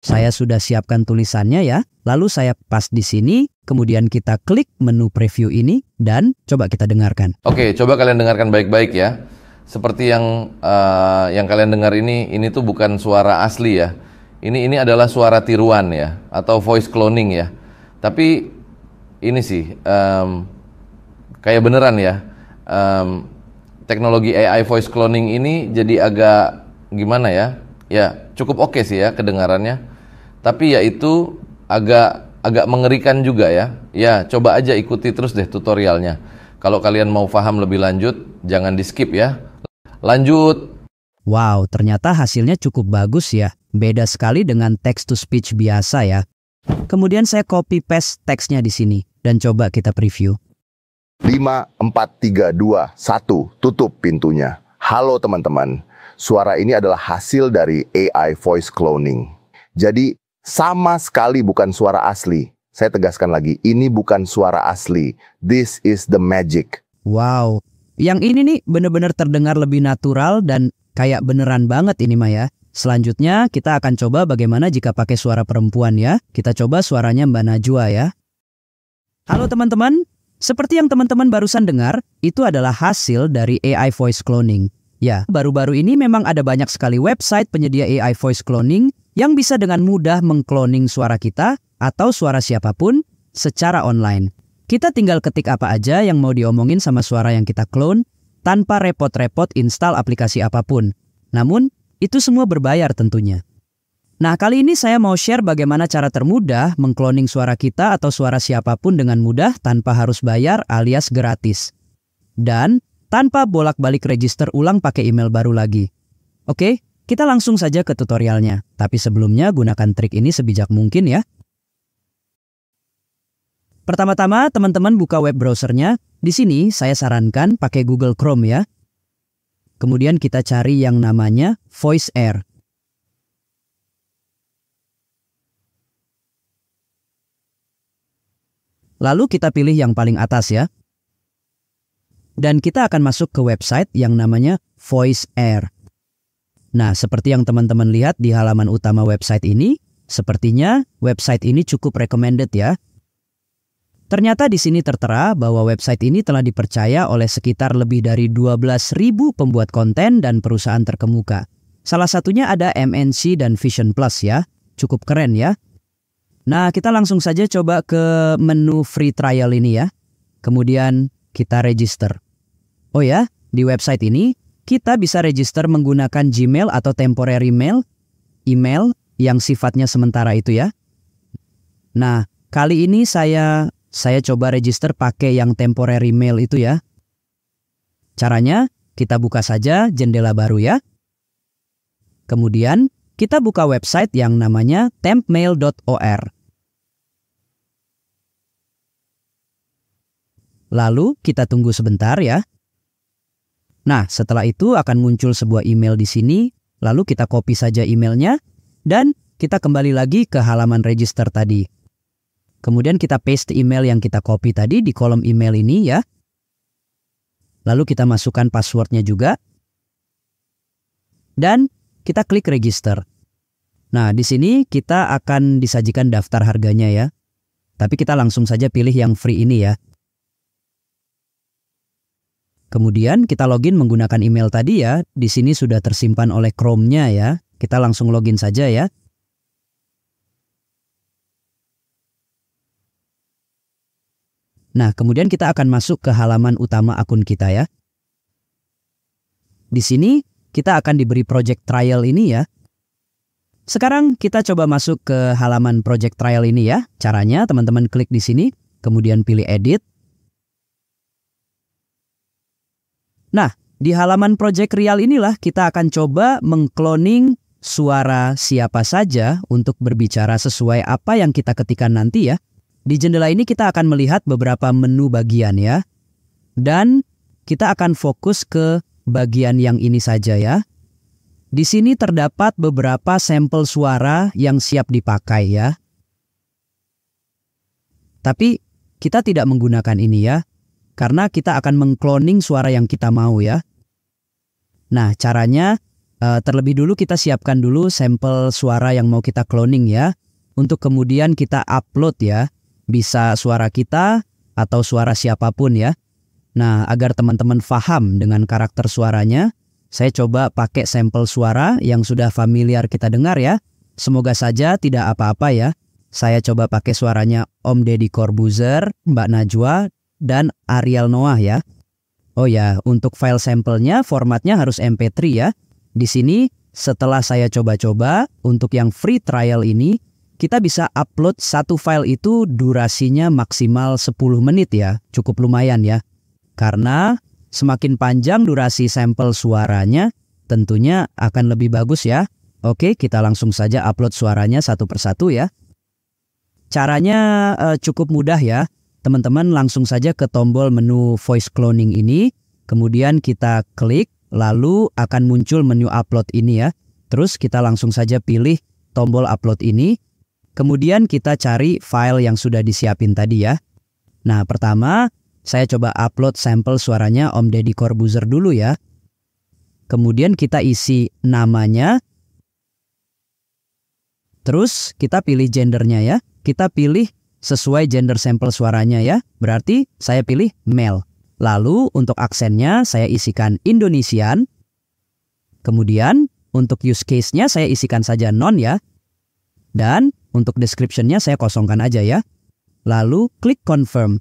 Saya sudah siapkan tulisannya ya. Lalu saya pas di sini, kemudian kita klik menu preview ini dan coba kita dengarkan. Oke, coba kalian dengarkan baik-baik ya. Seperti yang uh, yang kalian dengar ini, ini tuh bukan suara asli ya. Ini ini adalah suara tiruan ya atau voice cloning ya. Tapi ini sih um, kayak beneran ya. Um, teknologi AI voice cloning ini jadi agak gimana ya? Ya, cukup oke okay sih ya kedengarannya tapi yaitu agak agak mengerikan juga ya. Ya, coba aja ikuti terus deh tutorialnya. Kalau kalian mau paham lebih lanjut, jangan di skip ya. Lanjut. Wow, ternyata hasilnya cukup bagus ya. Beda sekali dengan text to speech biasa ya. Kemudian saya copy paste teksnya di sini dan coba kita preview. 5 4 3 2 1 tutup pintunya. Halo teman-teman. Suara ini adalah hasil dari AI voice cloning. Jadi sama sekali bukan suara asli. Saya tegaskan lagi, ini bukan suara asli. This is the magic. Wow. Yang ini nih bener-bener terdengar lebih natural dan kayak beneran banget ini Maya. Selanjutnya kita akan coba bagaimana jika pakai suara perempuan ya. Kita coba suaranya Mbak Najwa ya. Halo teman-teman, seperti yang teman-teman barusan dengar, itu adalah hasil dari AI voice cloning. Ya, baru-baru ini memang ada banyak sekali website penyedia AI voice cloning yang bisa dengan mudah mengkloning suara kita atau suara siapapun secara online. Kita tinggal ketik apa aja yang mau diomongin sama suara yang kita clone tanpa repot-repot install aplikasi apapun. Namun, itu semua berbayar tentunya. Nah, kali ini saya mau share bagaimana cara termudah mengkloning suara kita atau suara siapapun dengan mudah tanpa harus bayar alias gratis. Dan tanpa bolak-balik register ulang pakai email baru lagi. Oke, kita langsung saja ke tutorialnya, tapi sebelumnya gunakan trik ini sebijak mungkin ya. Pertama-tama, teman-teman buka web browsernya. Di sini saya sarankan pakai Google Chrome ya. Kemudian kita cari yang namanya Voice Air. Lalu kita pilih yang paling atas ya. Dan kita akan masuk ke website yang namanya Voice Air. Nah, seperti yang teman-teman lihat di halaman utama website ini, sepertinya website ini cukup recommended ya. Ternyata di sini tertera bahwa website ini telah dipercaya oleh sekitar lebih dari 12.000 pembuat konten dan perusahaan terkemuka. Salah satunya ada MNC dan Vision Plus ya. Cukup keren ya. Nah, kita langsung saja coba ke menu free trial ini ya. Kemudian kita register. Oh ya, di website ini kita bisa register menggunakan Gmail atau temporary mail, email yang sifatnya sementara itu ya. Nah, kali ini saya saya coba register pakai yang temporary mail itu ya. Caranya, kita buka saja jendela baru ya. Kemudian, kita buka website yang namanya tempmail.or. Lalu, kita tunggu sebentar ya. Nah, setelah itu akan muncul sebuah email di sini, lalu kita copy saja emailnya, dan kita kembali lagi ke halaman register tadi. Kemudian kita paste email yang kita copy tadi di kolom email ini ya. Lalu kita masukkan passwordnya juga. Dan kita klik register. Nah, di sini kita akan disajikan daftar harganya ya. Tapi kita langsung saja pilih yang free ini ya. Kemudian kita login menggunakan email tadi ya. Di sini sudah tersimpan oleh Chrome-nya ya. Kita langsung login saja ya. Nah, kemudian kita akan masuk ke halaman utama akun kita ya. Di sini kita akan diberi project trial ini ya. Sekarang kita coba masuk ke halaman project trial ini ya. Caranya teman-teman klik di sini, kemudian pilih edit, Nah, di halaman Project Real inilah kita akan coba mengkloning suara siapa saja untuk berbicara sesuai apa yang kita ketikkan nanti ya. Di jendela ini kita akan melihat beberapa menu bagian ya. Dan kita akan fokus ke bagian yang ini saja ya. Di sini terdapat beberapa sampel suara yang siap dipakai ya. Tapi kita tidak menggunakan ini ya. Karena kita akan mengkloning suara yang kita mau ya. Nah, caranya eh, terlebih dulu kita siapkan dulu sampel suara yang mau kita cloning ya. Untuk kemudian kita upload ya. Bisa suara kita atau suara siapapun ya. Nah, agar teman-teman paham dengan karakter suaranya, saya coba pakai sampel suara yang sudah familiar kita dengar ya. Semoga saja tidak apa-apa ya. Saya coba pakai suaranya Om Deddy Corbuzier, Mbak Najwa, dan Arial Noah ya. Oh ya, untuk file sampelnya formatnya harus MP3 ya. Di sini setelah saya coba-coba untuk yang free trial ini kita bisa upload satu file itu durasinya maksimal 10 menit ya. Cukup lumayan ya. Karena semakin panjang durasi sampel suaranya tentunya akan lebih bagus ya. Oke, kita langsung saja upload suaranya satu persatu ya. Caranya eh, cukup mudah ya teman-teman langsung saja ke tombol menu voice cloning ini. Kemudian kita klik, lalu akan muncul menu upload ini ya. Terus kita langsung saja pilih tombol upload ini. Kemudian kita cari file yang sudah disiapin tadi ya. Nah, pertama saya coba upload sampel suaranya Om Deddy Corbuzier dulu ya. Kemudian kita isi namanya. Terus kita pilih gendernya ya. Kita pilih sesuai gender sampel suaranya ya. Berarti saya pilih male. Lalu untuk aksennya saya isikan Indonesian. Kemudian untuk use case-nya saya isikan saja non ya. Dan untuk description-nya saya kosongkan aja ya. Lalu klik confirm.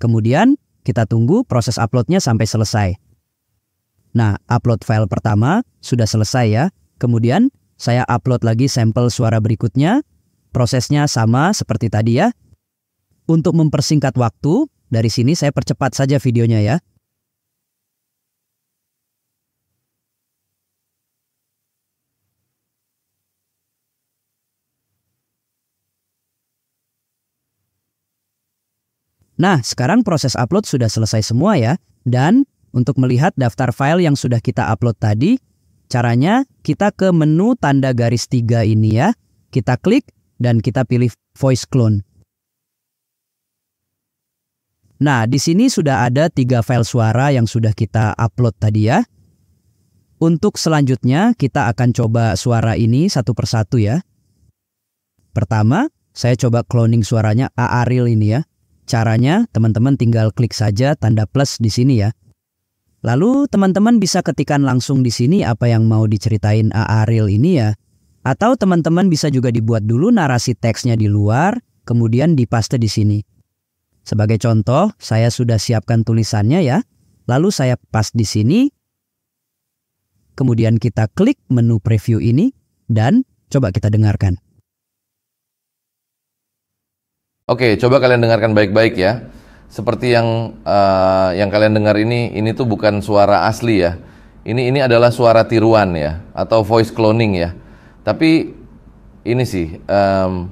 Kemudian kita tunggu proses uploadnya sampai selesai. Nah, upload file pertama sudah selesai ya. Kemudian saya upload lagi sampel suara berikutnya. Prosesnya sama seperti tadi ya, untuk mempersingkat waktu, dari sini saya percepat saja videonya ya. Nah, sekarang proses upload sudah selesai semua ya. Dan untuk melihat daftar file yang sudah kita upload tadi, caranya kita ke menu tanda garis tiga ini ya. Kita klik dan kita pilih voice clone. Nah, di sini sudah ada tiga file suara yang sudah kita upload tadi ya. Untuk selanjutnya, kita akan coba suara ini satu persatu ya. Pertama, saya coba cloning suaranya A Aril ini ya. Caranya, teman-teman tinggal klik saja tanda plus di sini ya. Lalu, teman-teman bisa ketikan langsung di sini apa yang mau diceritain A Aril ini ya. Atau teman-teman bisa juga dibuat dulu narasi teksnya di luar, kemudian dipaste di sini. Sebagai contoh, saya sudah siapkan tulisannya ya. Lalu saya pas di sini. Kemudian kita klik menu preview ini dan coba kita dengarkan. Oke, coba kalian dengarkan baik-baik ya. Seperti yang uh, yang kalian dengar ini, ini tuh bukan suara asli ya. Ini ini adalah suara tiruan ya atau voice cloning ya. Tapi ini sih um,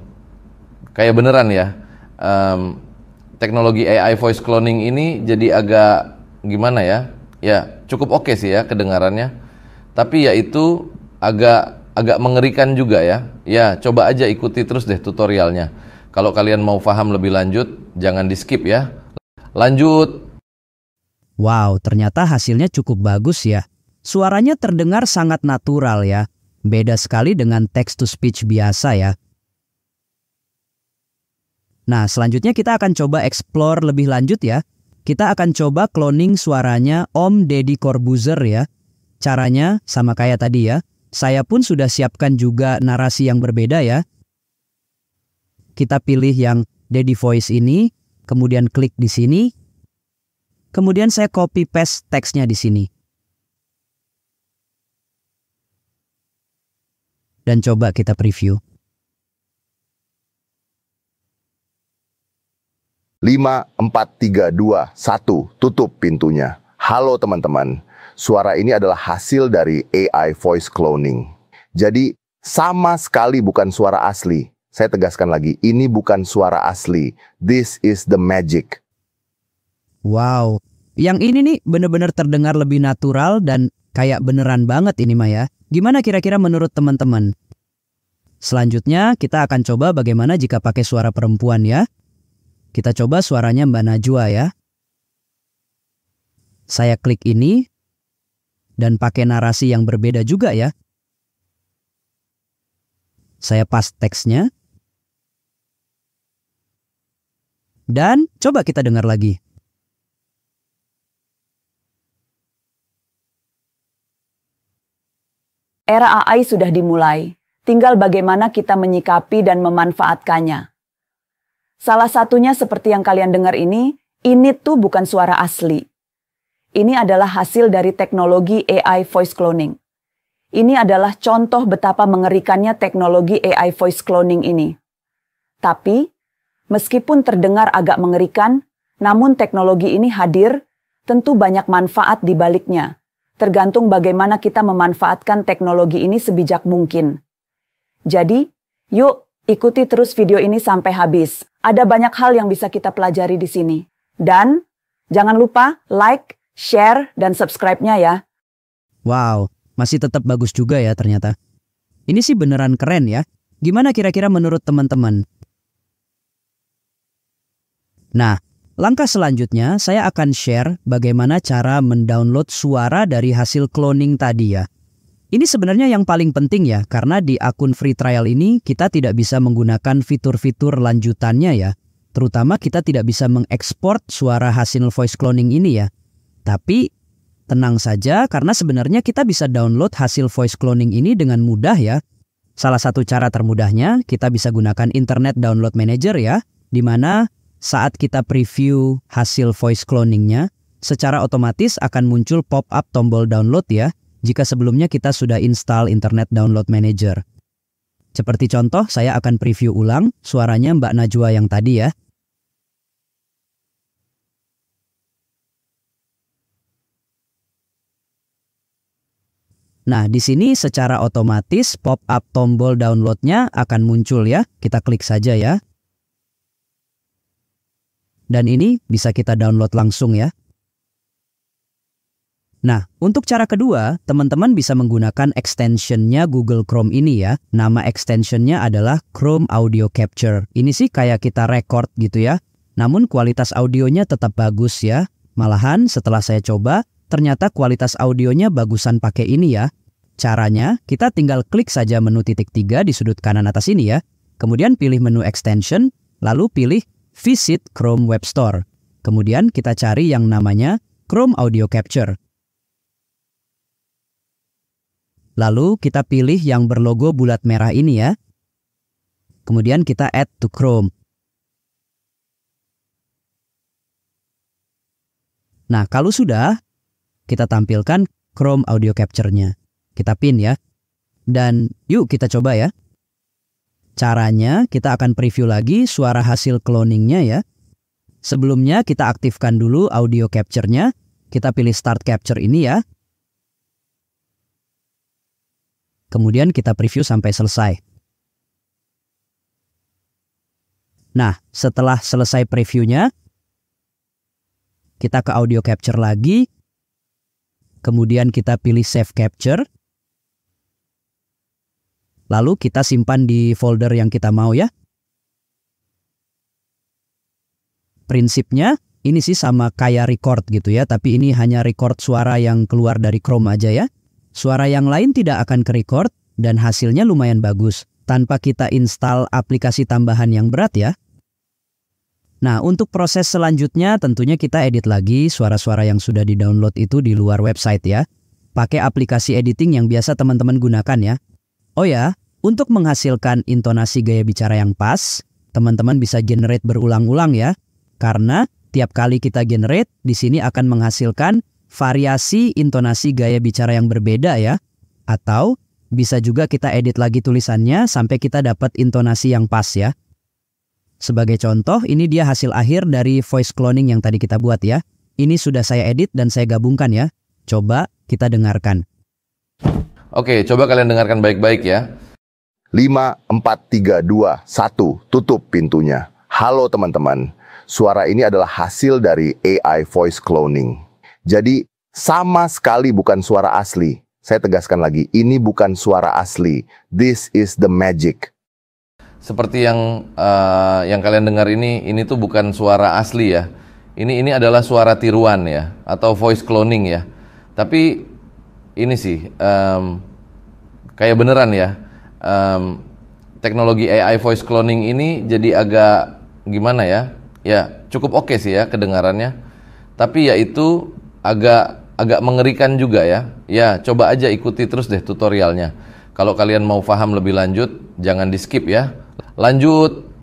kayak beneran ya. Um, teknologi AI voice cloning ini jadi agak gimana ya? Ya, cukup oke okay sih ya kedengarannya. Tapi ya itu agak agak mengerikan juga ya. Ya, coba aja ikuti terus deh tutorialnya. Kalau kalian mau paham lebih lanjut, jangan di-skip ya. Lanjut. Wow, ternyata hasilnya cukup bagus ya. Suaranya terdengar sangat natural ya. Beda sekali dengan text to speech biasa ya. Nah, selanjutnya kita akan coba explore lebih lanjut ya. Kita akan coba cloning suaranya Om Deddy Corbuzier ya. Caranya sama kayak tadi ya. Saya pun sudah siapkan juga narasi yang berbeda ya. Kita pilih yang Deddy Voice ini, kemudian klik di sini. Kemudian saya copy paste teksnya di sini. Dan coba kita preview. lima empat tiga dua satu tutup pintunya. Halo teman-teman, suara ini adalah hasil dari AI voice cloning. Jadi sama sekali bukan suara asli. Saya tegaskan lagi, ini bukan suara asli. This is the magic. Wow, yang ini nih bener-bener terdengar lebih natural dan kayak beneran banget ini Maya. Gimana kira-kira menurut teman-teman? Selanjutnya kita akan coba bagaimana jika pakai suara perempuan ya. Kita coba suaranya Mbak Najwa ya. Saya klik ini dan pakai narasi yang berbeda juga ya. Saya pas teksnya. Dan coba kita dengar lagi. Era AI sudah dimulai, tinggal bagaimana kita menyikapi dan memanfaatkannya. Salah satunya seperti yang kalian dengar ini, ini tuh bukan suara asli. Ini adalah hasil dari teknologi AI voice cloning. Ini adalah contoh betapa mengerikannya teknologi AI voice cloning ini. Tapi, meskipun terdengar agak mengerikan, namun teknologi ini hadir, tentu banyak manfaat di baliknya, tergantung bagaimana kita memanfaatkan teknologi ini sebijak mungkin. Jadi, yuk Ikuti terus video ini sampai habis. Ada banyak hal yang bisa kita pelajari di sini. Dan jangan lupa like, share, dan subscribe-nya ya. Wow, masih tetap bagus juga ya ternyata. Ini sih beneran keren ya. Gimana kira-kira menurut teman-teman? Nah, langkah selanjutnya saya akan share bagaimana cara mendownload suara dari hasil cloning tadi ya. Ini sebenarnya yang paling penting ya, karena di akun free trial ini kita tidak bisa menggunakan fitur-fitur lanjutannya ya. Terutama kita tidak bisa mengekspor suara hasil voice cloning ini ya. Tapi tenang saja karena sebenarnya kita bisa download hasil voice cloning ini dengan mudah ya. Salah satu cara termudahnya kita bisa gunakan internet download manager ya, di mana saat kita preview hasil voice cloningnya, secara otomatis akan muncul pop-up tombol download ya, jika sebelumnya kita sudah install Internet Download Manager. Seperti contoh, saya akan preview ulang suaranya Mbak Najwa yang tadi ya. Nah, di sini secara otomatis pop-up tombol downloadnya akan muncul ya. Kita klik saja ya. Dan ini bisa kita download langsung ya. Nah, untuk cara kedua, teman-teman bisa menggunakan extensionnya Google Chrome ini ya. Nama extensionnya adalah Chrome Audio Capture. Ini sih kayak kita record gitu ya. Namun kualitas audionya tetap bagus ya. Malahan setelah saya coba, ternyata kualitas audionya bagusan pakai ini ya. Caranya, kita tinggal klik saja menu titik tiga di sudut kanan atas ini ya. Kemudian pilih menu extension, lalu pilih Visit Chrome Web Store. Kemudian kita cari yang namanya Chrome Audio Capture. Lalu kita pilih yang berlogo bulat merah ini ya. Kemudian kita add to Chrome. Nah, kalau sudah, kita tampilkan Chrome audio capture-nya. Kita pin ya. Dan yuk kita coba ya. Caranya kita akan preview lagi suara hasil cloning-nya ya. Sebelumnya kita aktifkan dulu audio capture-nya. Kita pilih start capture ini ya. Kemudian kita preview sampai selesai. Nah, setelah selesai previewnya, kita ke audio capture lagi. Kemudian kita pilih save capture. Lalu kita simpan di folder yang kita mau ya. Prinsipnya ini sih sama kayak record gitu ya, tapi ini hanya record suara yang keluar dari Chrome aja ya. Suara yang lain tidak akan kerekord dan hasilnya lumayan bagus tanpa kita install aplikasi tambahan yang berat ya. Nah, untuk proses selanjutnya tentunya kita edit lagi suara-suara yang sudah di-download itu di luar website ya. Pakai aplikasi editing yang biasa teman-teman gunakan ya. Oh ya, untuk menghasilkan intonasi gaya bicara yang pas, teman-teman bisa generate berulang-ulang ya. Karena tiap kali kita generate, di sini akan menghasilkan variasi intonasi gaya bicara yang berbeda ya. Atau bisa juga kita edit lagi tulisannya sampai kita dapat intonasi yang pas ya. Sebagai contoh, ini dia hasil akhir dari voice cloning yang tadi kita buat ya. Ini sudah saya edit dan saya gabungkan ya. Coba kita dengarkan. Oke, coba kalian dengarkan baik-baik ya. 5, 4, 3, 2, 1, tutup pintunya. Halo teman-teman, suara ini adalah hasil dari AI voice cloning. Jadi sama sekali bukan suara asli. Saya tegaskan lagi, ini bukan suara asli. This is the magic. Seperti yang uh, yang kalian dengar ini, ini tuh bukan suara asli ya. Ini ini adalah suara tiruan ya, atau voice cloning ya. Tapi ini sih um, kayak beneran ya. Um, teknologi AI voice cloning ini jadi agak gimana ya? Ya cukup oke okay sih ya kedengarannya. Tapi yaitu agak agak mengerikan juga ya. Ya, coba aja ikuti terus deh tutorialnya. Kalau kalian mau paham lebih lanjut, jangan di-skip ya. Lanjut.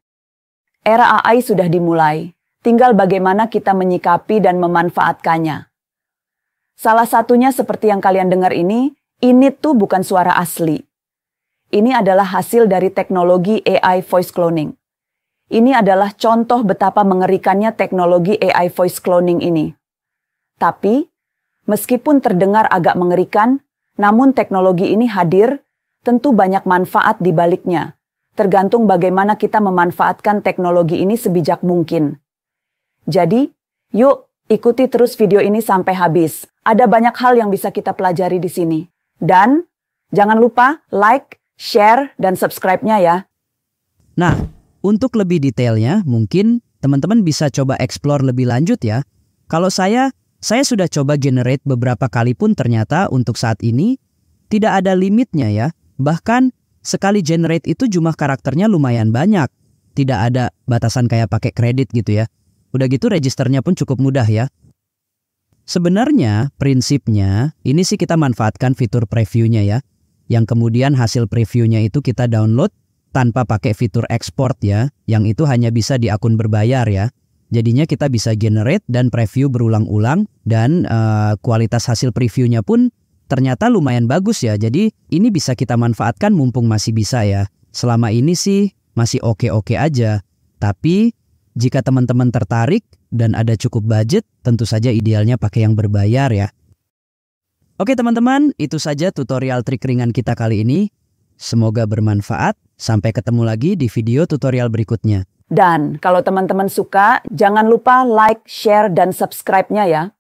Era AI sudah dimulai. Tinggal bagaimana kita menyikapi dan memanfaatkannya. Salah satunya seperti yang kalian dengar ini, ini tuh bukan suara asli. Ini adalah hasil dari teknologi AI voice cloning. Ini adalah contoh betapa mengerikannya teknologi AI voice cloning ini. Tapi, meskipun terdengar agak mengerikan, namun teknologi ini hadir, tentu banyak manfaat di baliknya, tergantung bagaimana kita memanfaatkan teknologi ini sebijak mungkin. Jadi, yuk ikuti terus video ini sampai habis. Ada banyak hal yang bisa kita pelajari di sini. Dan jangan lupa like, share, dan subscribe-nya ya. Nah, untuk lebih detailnya mungkin teman-teman bisa coba explore lebih lanjut ya. Kalau saya saya sudah coba generate beberapa kali pun ternyata untuk saat ini tidak ada limitnya ya. Bahkan sekali generate itu jumlah karakternya lumayan banyak. Tidak ada batasan kayak pakai kredit gitu ya. Udah gitu registernya pun cukup mudah ya. Sebenarnya prinsipnya ini sih kita manfaatkan fitur previewnya ya. Yang kemudian hasil previewnya itu kita download tanpa pakai fitur export ya. Yang itu hanya bisa di akun berbayar ya. Jadinya kita bisa generate dan preview berulang-ulang dan uh, kualitas hasil previewnya pun ternyata lumayan bagus ya. Jadi ini bisa kita manfaatkan mumpung masih bisa ya. Selama ini sih masih oke-oke aja. Tapi jika teman-teman tertarik dan ada cukup budget, tentu saja idealnya pakai yang berbayar ya. Oke teman-teman, itu saja tutorial trik ringan kita kali ini. Semoga bermanfaat. Sampai ketemu lagi di video tutorial berikutnya. Dan kalau teman-teman suka, jangan lupa like, share, dan subscribe-nya ya.